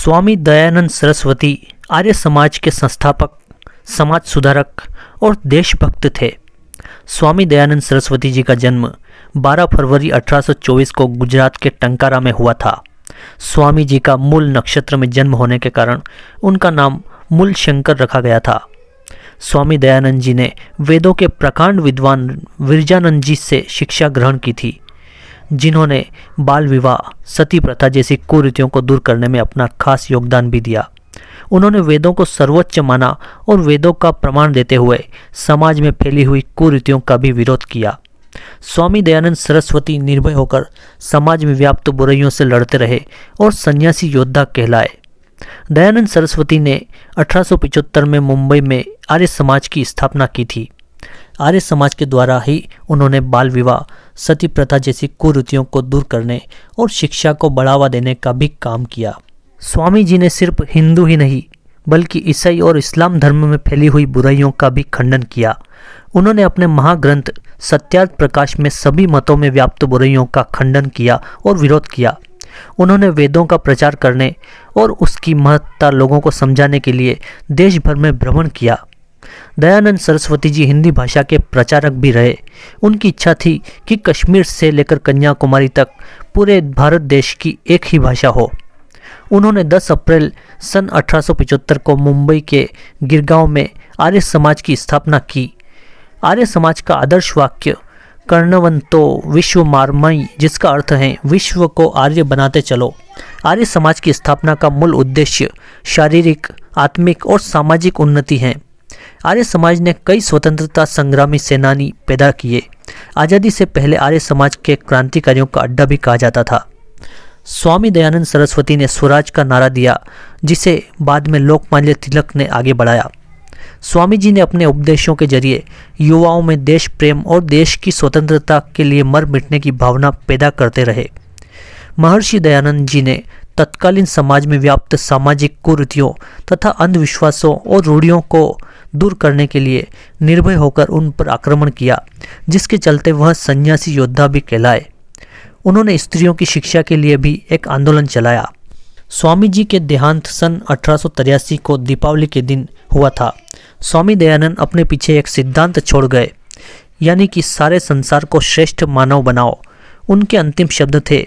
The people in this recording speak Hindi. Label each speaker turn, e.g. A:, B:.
A: स्वामी दयानंद सरस्वती आर्य समाज के संस्थापक समाज सुधारक और देशभक्त थे स्वामी दयानंद सरस्वती जी का जन्म 12 फरवरी 1824 को गुजरात के टंकारा में हुआ था स्वामी जी का मूल नक्षत्र में जन्म होने के कारण उनका नाम मूल शंकर रखा गया था स्वामी दयानंद जी ने वेदों के प्रकांड विद्वान विरजानंद जी से शिक्षा ग्रहण की थी जिन्होंने बाल विवाह सती प्रथा जैसी कुरीतियों को दूर करने में अपना खास योगदान भी दिया उन्होंने वेदों को सर्वोच्च माना और वेदों का प्रमाण देते हुए समाज में फैली हुई कुरीतियों का भी विरोध किया स्वामी दयानंद सरस्वती निर्भय होकर समाज में व्याप्त बुराइयों से लड़ते रहे और सन्यासी योद्धा कहलाए दयानंद सरस्वती ने अठारह में मुंबई में आर्य समाज की स्थापना की थी आर्य समाज के द्वारा ही उन्होंने बाल विवाह सती प्रथा जैसी कुरुतियों को दूर करने और शिक्षा को बढ़ावा देने का भी काम किया स्वामी जी ने सिर्फ हिंदू ही नहीं बल्कि ईसाई और इस्लाम धर्म में फैली हुई बुराइयों का भी खंडन किया उन्होंने अपने महाग्रंथ सत्यार्थ प्रकाश में सभी मतों में व्याप्त बुराइयों का खंडन किया और विरोध किया उन्होंने वेदों का प्रचार करने और उसकी महत्ता लोगों को समझाने के लिए देश भर में भ्रमण किया दयानंद सरस्वती जी हिंदी भाषा के प्रचारक भी रहे उनकी इच्छा थी कि कश्मीर से लेकर कन्याकुमारी तक पूरे भारत देश की एक ही भाषा हो उन्होंने 10 अप्रैल सन 1875 को मुंबई के गिरगांव में आर्य समाज की स्थापना की आर्य समाज का आदर्श वाक्य कर्णवंतो विश्व मारमई जिसका अर्थ है विश्व को आर्य बनाते चलो आर्य समाज की स्थापना का मूल उद्देश्य शारीरिक आत्मिक और सामाजिक उन्नति है आर्य समाज ने कई स्वतंत्रता संग्रामी सेनानी पैदा किए आज़ादी से पहले आर्य समाज के क्रांतिकारियों का अड्डा भी कहा जाता था स्वामी दयानंद सरस्वती ने स्वराज का नारा दिया जिसे बाद में लोकमान्य तिलक ने आगे बढ़ाया स्वामी जी ने अपने उपदेशों के जरिए युवाओं में देश प्रेम और देश की स्वतंत्रता के लिए मर मिटने की भावना पैदा करते रहे महर्षि दयानंद जी ने तत्कालीन समाज में व्याप्त सामाजिक कुरीतियों तथा अंधविश्वासों और रूढ़ियों को दूर करने के लिए निर्भय होकर उन पर आक्रमण किया जिसके चलते वह सन्यासी योद्धा भी कहलाए उन्होंने स्त्रियों की शिक्षा के लिए भी एक आंदोलन चलाया स्वामी जी के देहांत सन अठारह को दीपावली के दिन हुआ था स्वामी दयानंद अपने पीछे एक सिद्धांत छोड़ गए यानी कि सारे संसार को श्रेष्ठ मानव बनाओ उनके अंतिम शब्द थे